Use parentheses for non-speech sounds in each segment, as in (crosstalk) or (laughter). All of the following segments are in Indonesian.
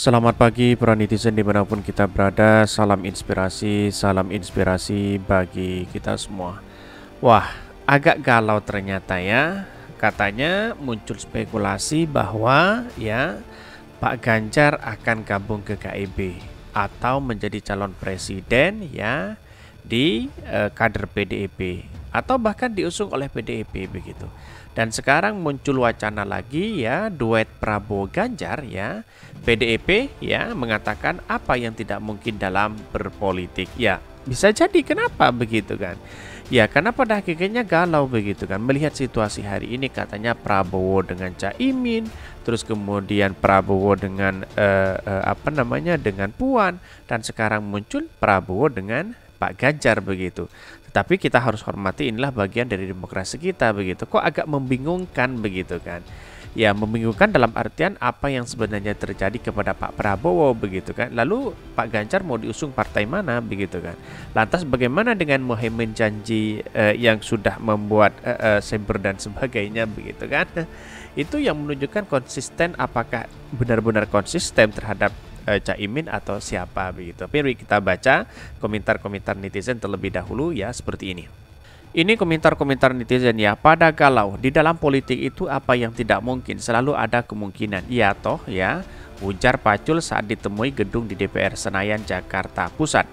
Selamat pagi para netizen dimanapun kita berada Salam inspirasi, salam inspirasi bagi kita semua Wah, agak galau ternyata ya Katanya muncul spekulasi bahwa ya Pak Ganjar akan gabung ke KIB Atau menjadi calon presiden ya Di eh, kader PDIP Atau bahkan diusung oleh PDIP begitu dan sekarang muncul wacana lagi ya duet Prabowo Ganjar ya. PDIP e ya mengatakan apa yang tidak mungkin dalam berpolitik ya. Bisa jadi kenapa begitu kan? Ya karena pada akhirnya galau begitu kan Melihat situasi hari ini katanya Prabowo dengan Caimin Terus kemudian Prabowo dengan eh, eh, apa namanya dengan Puan Dan sekarang muncul Prabowo dengan Pak Ganjar begitu. Tetapi kita harus hormati inilah bagian dari demokrasi kita begitu. Kok agak membingungkan begitu kan? Ya membingungkan dalam artian apa yang sebenarnya terjadi kepada Pak Prabowo begitu kan. Lalu Pak Ganjar mau diusung partai mana begitu kan. Lantas bagaimana dengan Mohaimin janji eh, yang sudah membuat eh, eh, Sember dan sebagainya begitu kan. Nah, itu yang menunjukkan konsisten apakah benar-benar konsisten terhadap Eh, Caimin atau siapa begitu. Tapi kita baca komentar-komentar netizen terlebih dahulu ya seperti ini. Ini komentar-komentar netizen ya. Pada galau di dalam politik itu apa yang tidak mungkin selalu ada kemungkinan. Iya toh ya. Ujar Pacul saat ditemui gedung di DPR Senayan Jakarta Pusat.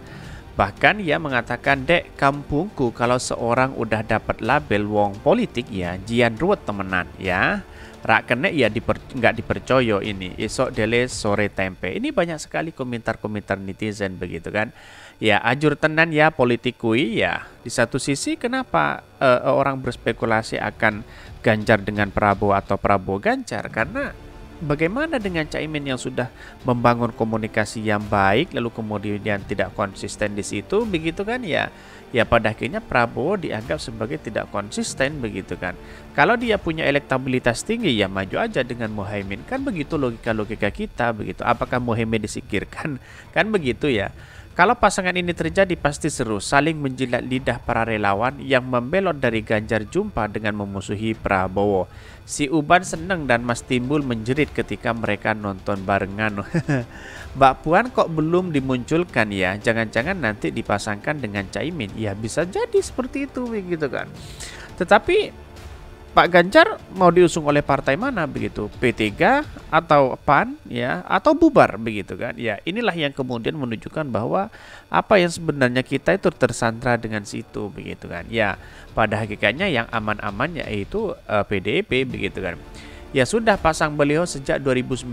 Bahkan ia mengatakan dek kampungku kalau seorang udah dapat label wong politik ya jian ruwet temenan ya rak kenek ya diper, nggak dipercoyo ini esok dele sore tempe ini banyak sekali komentar-komentar netizen begitu kan ya ajur tenan ya politikui ya di satu sisi kenapa uh, orang berspekulasi akan Ganjar dengan Prabowo atau Prabowo Ganjar karena bagaimana dengan Caimin yang sudah membangun komunikasi yang baik lalu kemudian tidak konsisten di situ begitu kan ya ya pada akhirnya Prabowo dianggap sebagai tidak konsisten begitu kan. Kalau dia punya elektabilitas tinggi ya maju aja dengan Mohaimin kan begitu logika-logika kita begitu. Apakah Mohaimin disikirkan? (laughs) kan begitu ya. Kalau pasangan ini terjadi pasti seru saling menjilat lidah para relawan yang membelot dari Ganjar Jumpa dengan memusuhi Prabowo. Si Uban seneng dan Mas Timbul menjerit ketika mereka nonton barengan. (laughs) Mbak Puan kok belum dimunculkan ya? Jangan-jangan nanti dipasangkan dengan Caimin. Ya bisa jadi seperti itu begitu kan. Tetapi Pak Ganjar mau diusung oleh partai mana begitu? P3 atau PAN ya atau bubar begitu kan. Ya, inilah yang kemudian menunjukkan bahwa apa yang sebenarnya kita itu tersandra dengan situ begitu kan. Ya, pada hakikatnya yang aman-aman yaitu uh, eh, PDIP begitu kan. Ya sudah pasang beliau sejak 2019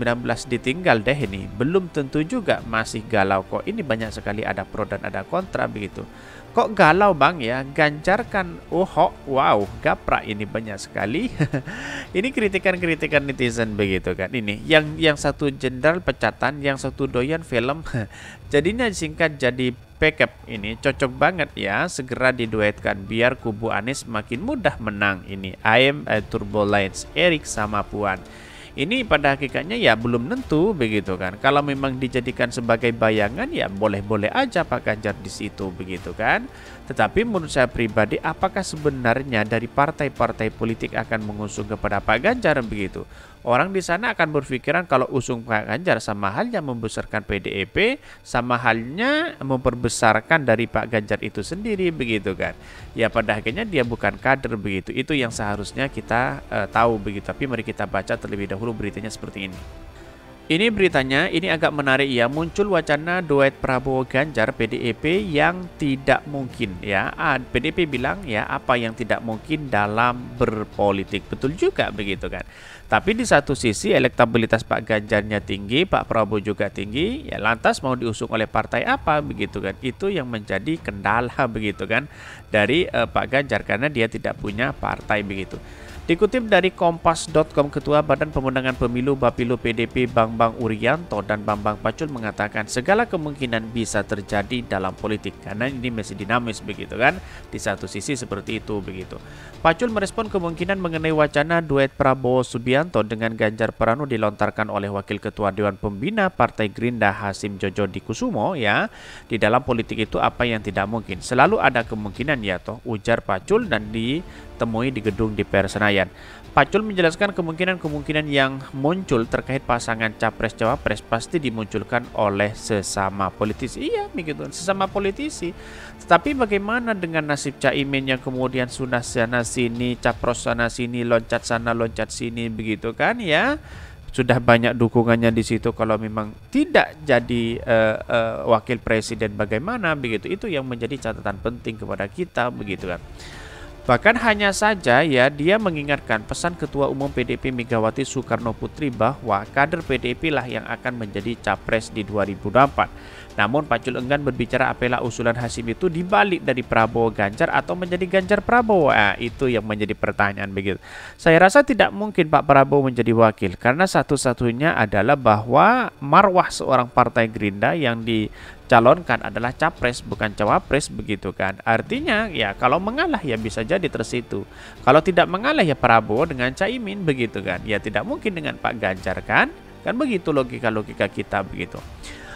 ditinggal deh ini. Belum tentu juga masih galau kok. Ini banyak sekali ada pro dan ada kontra begitu. Kok galau bang ya? Gancarkan oh, Wow, gapra ini banyak sekali. (laughs) ini kritikan-kritikan netizen begitu kan. Ini yang yang satu jenderal pecatan, yang satu doyan film. (laughs) Jadinya singkat jadi backup ini cocok banget ya segera diduetkan biar kubu Anies makin mudah menang ini AM eh, Turbo Lines Erik sama Puan ini pada hakikatnya ya belum tentu begitu kan kalau memang dijadikan sebagai bayangan ya boleh-boleh aja Pak Ganjar di situ begitu kan tetapi menurut saya pribadi, apakah sebenarnya dari partai-partai politik akan mengusung kepada Pak Ganjar begitu? Orang di sana akan berpikiran kalau usung Pak Ganjar sama halnya membesarkan PDIP, sama halnya memperbesarkan dari Pak Ganjar itu sendiri begitu kan. Ya pada akhirnya dia bukan kader begitu. Itu yang seharusnya kita uh, tahu begitu. Tapi mari kita baca terlebih dahulu beritanya seperti ini. Ini beritanya, ini agak menarik ya. Muncul wacana duet Prabowo Ganjar PDIP yang tidak mungkin ya. PDIP bilang ya apa yang tidak mungkin dalam berpolitik. Betul juga begitu kan. Tapi di satu sisi elektabilitas Pak Ganjarnya tinggi, Pak Prabowo juga tinggi. Ya lantas mau diusung oleh partai apa begitu kan. Itu yang menjadi kendala (laughs) begitu kan dari eh, Pak Ganjar karena dia tidak punya partai begitu. Dikutip dari Kompas.com, Ketua Badan Pemenangan Pemilu Bapilu PDP Bambang Urianto dan Bambang Pacul mengatakan segala kemungkinan bisa terjadi dalam politik karena ini masih dinamis begitu kan. Di satu sisi seperti itu begitu. Pacul merespon kemungkinan mengenai wacana duet Prabowo Subianto dengan Ganjar Pranowo dilontarkan oleh Wakil Ketua Dewan Pembina Partai Gerindra, Hasim Jojo di Kusumo ya. Di dalam politik itu apa yang tidak mungkin? Selalu ada kemungkinan ya toh ujar Pacul dan di temui di gedung DPR Senayan. Pacul menjelaskan kemungkinan-kemungkinan yang muncul terkait pasangan capres-cawapres pasti dimunculkan oleh sesama politisi. Iya, begitu, sesama politisi. Tetapi bagaimana dengan nasib caimin yang kemudian sunah sana sini, capros sana sini, loncat sana, loncat sini, begitu kan ya? Sudah banyak dukungannya di situ kalau memang tidak jadi uh, uh, wakil presiden bagaimana begitu itu yang menjadi catatan penting kepada kita begitu kan. Bahkan hanya saja ya dia mengingatkan pesan Ketua Umum PDP Megawati Soekarno Putri bahwa kader PDP lah yang akan menjadi capres di 2024. Namun Pacul enggan berbicara apela usulan Hasim itu dibalik dari Prabowo Ganjar atau menjadi Ganjar Prabowo. Nah, itu yang menjadi pertanyaan begitu. Saya rasa tidak mungkin Pak Prabowo menjadi wakil karena satu-satunya adalah bahwa marwah seorang partai Gerinda yang di calonkan adalah capres bukan cawapres begitu kan artinya ya kalau mengalah ya bisa jadi tersitu kalau tidak mengalah ya Prabowo dengan Caimin begitu kan ya tidak mungkin dengan Pak Ganjar kan kan begitu logika logika kita begitu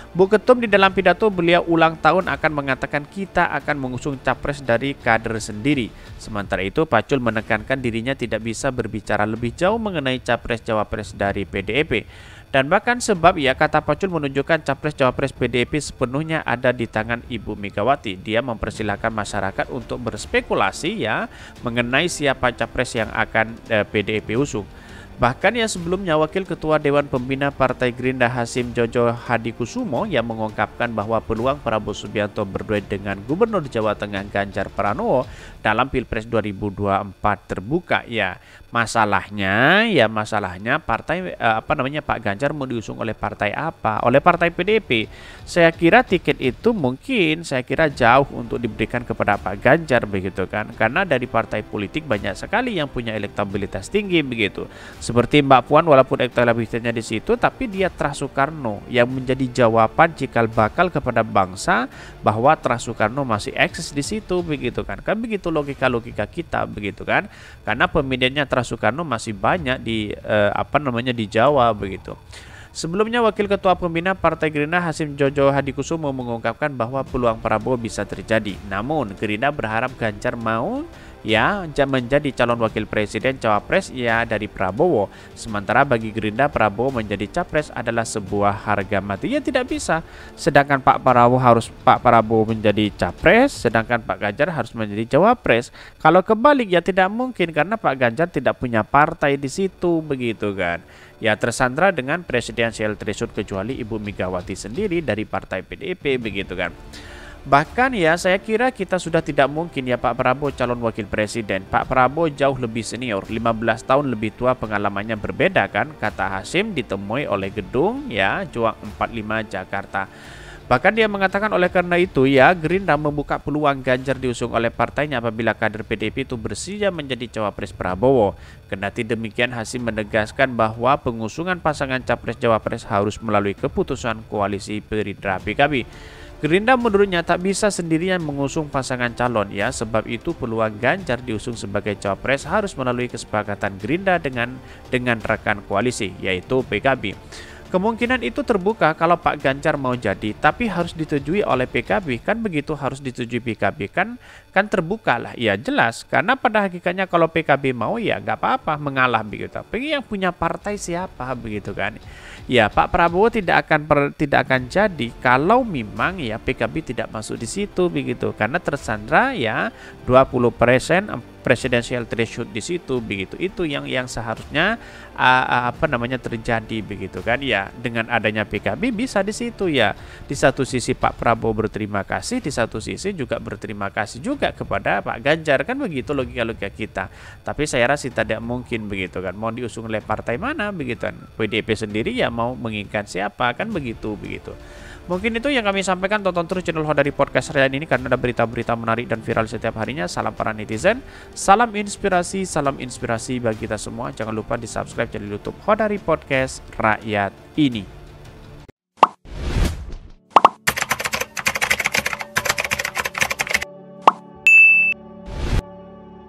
Bu Ketum di dalam pidato beliau ulang tahun akan mengatakan kita akan mengusung capres dari kader sendiri. Sementara itu Pacul menekankan dirinya tidak bisa berbicara lebih jauh mengenai capres-cawapres dari PDIP. Dan bahkan sebab ya kata Pacul menunjukkan capres-cawapres PDIP sepenuhnya ada di tangan Ibu Megawati. Dia mempersilahkan masyarakat untuk berspekulasi ya mengenai siapa capres yang akan eh, PDIP usung. Bahkan yang sebelumnya Wakil Ketua Dewan Pembina Partai Gerindra Hasim Jojo Hadikusumo yang mengungkapkan bahwa peluang Prabowo Subianto berduet dengan Gubernur Jawa Tengah Ganjar Pranowo dalam Pilpres 2024 terbuka ya. Masalahnya ya masalahnya partai eh, apa namanya Pak Ganjar mau diusung oleh partai apa? Oleh partai PDP. Saya kira tiket itu mungkin saya kira jauh untuk diberikan kepada Pak Ganjar begitu kan. Karena dari partai politik banyak sekali yang punya elektabilitas tinggi begitu. Seperti Mbak Puan walaupun elektabilitasnya di situ tapi dia Trah Soekarno yang menjadi jawaban cikal bakal kepada bangsa bahwa Trah Soekarno masih eksis di situ begitu kan. Kan begitu logika-logika kita begitu kan. Karena pemilihnya Putra Soekarno masih banyak di eh, apa namanya di Jawa begitu. Sebelumnya Wakil Ketua Pembina Partai Gerindra Hasim Jojo Hadikusumo mengungkapkan bahwa peluang Prabowo bisa terjadi. Namun Gerindra berharap Ganjar mau ya menjadi calon wakil presiden cawapres ya dari Prabowo. Sementara bagi Gerindra Prabowo menjadi capres adalah sebuah harga mati yang tidak bisa. Sedangkan Pak Prabowo harus Pak Prabowo menjadi capres, sedangkan Pak Ganjar harus menjadi cawapres. Kalau kebalik ya tidak mungkin karena Pak Ganjar tidak punya partai di situ begitu kan. Ya tersandra dengan presidensial threshold kecuali Ibu Megawati sendiri dari partai PDIP begitu kan. Bahkan ya saya kira kita sudah tidak mungkin ya Pak Prabowo calon wakil presiden. Pak Prabowo jauh lebih senior, 15 tahun lebih tua pengalamannya berbeda kan kata Hasim ditemui oleh gedung ya Juang 45 Jakarta. Bahkan dia mengatakan oleh karena itu ya Gerindra membuka peluang Ganjar diusung oleh partainya apabila kader PDIP itu bersedia menjadi cawapres Prabowo. Kendati demikian Hasim menegaskan bahwa pengusungan pasangan capres-cawapres harus melalui keputusan koalisi Gerindra PKB. Gerindra menurutnya tak bisa sendirian mengusung pasangan calon ya, sebab itu peluang Ganjar diusung sebagai cawapres harus melalui kesepakatan Gerindra dengan dengan rekan koalisi yaitu PKB. Kemungkinan itu terbuka kalau Pak Ganjar mau jadi, tapi harus ditujui oleh PKB. Kan begitu harus ditujui PKB kan? Kan terbuka lah. Ya jelas, karena pada hakikatnya kalau PKB mau ya nggak apa-apa mengalah begitu. Tapi yang punya partai siapa begitu kan? Ya, Pak Prabowo tidak akan per, tidak akan jadi kalau memang ya PKB tidak masuk di situ begitu. Karena tersandra ya 20% Presidensial threshold di situ begitu itu yang yang seharusnya uh, apa namanya terjadi begitu kan ya dengan adanya PKB bisa di situ ya di satu sisi Pak Prabowo berterima kasih di satu sisi juga berterima kasih juga kepada Pak Ganjar kan begitu logika logika kita tapi saya rasa tidak mungkin begitu kan mau diusung oleh partai mana begitu kan PDIP sendiri ya mau menginginkan siapa kan begitu begitu Mungkin itu yang kami sampaikan. Tonton terus channel Honda di podcast Rian ini karena ada berita-berita menarik dan viral setiap harinya. Salam para netizen, salam inspirasi, salam inspirasi bagi kita semua. Jangan lupa di subscribe channel YouTube Honda di podcast Rakyat ini.